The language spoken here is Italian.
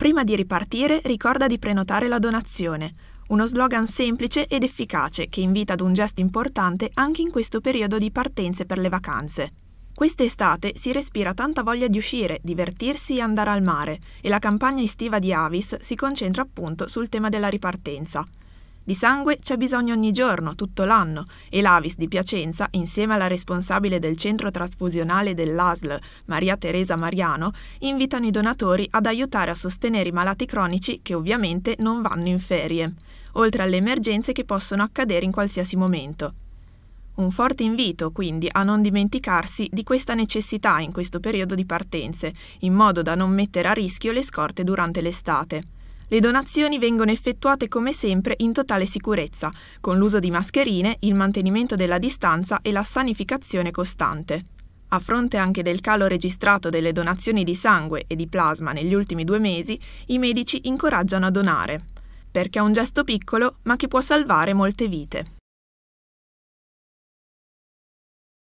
Prima di ripartire ricorda di prenotare la donazione, uno slogan semplice ed efficace che invita ad un gesto importante anche in questo periodo di partenze per le vacanze. Quest'estate si respira tanta voglia di uscire, divertirsi e andare al mare e la campagna estiva di Avis si concentra appunto sul tema della ripartenza. Di sangue c'è bisogno ogni giorno, tutto l'anno, e l'Avis di Piacenza, insieme alla responsabile del centro trasfusionale dell'ASL, Maria Teresa Mariano, invitano i donatori ad aiutare a sostenere i malati cronici che ovviamente non vanno in ferie, oltre alle emergenze che possono accadere in qualsiasi momento. Un forte invito, quindi, a non dimenticarsi di questa necessità in questo periodo di partenze, in modo da non mettere a rischio le scorte durante l'estate. Le donazioni vengono effettuate come sempre in totale sicurezza, con l'uso di mascherine, il mantenimento della distanza e la sanificazione costante. A fronte anche del calo registrato delle donazioni di sangue e di plasma negli ultimi due mesi, i medici incoraggiano a donare, perché è un gesto piccolo ma che può salvare molte vite.